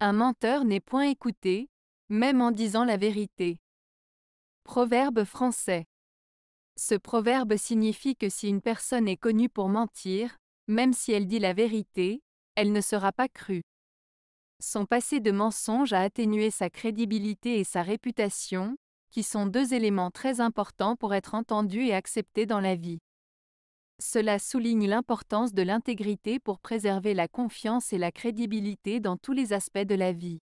Un menteur n'est point écouté, même en disant la vérité. Proverbe français. Ce proverbe signifie que si une personne est connue pour mentir, même si elle dit la vérité, elle ne sera pas crue. Son passé de mensonge a atténué sa crédibilité et sa réputation, qui sont deux éléments très importants pour être entendu et accepté dans la vie. Cela souligne l'importance de l'intégrité pour préserver la confiance et la crédibilité dans tous les aspects de la vie.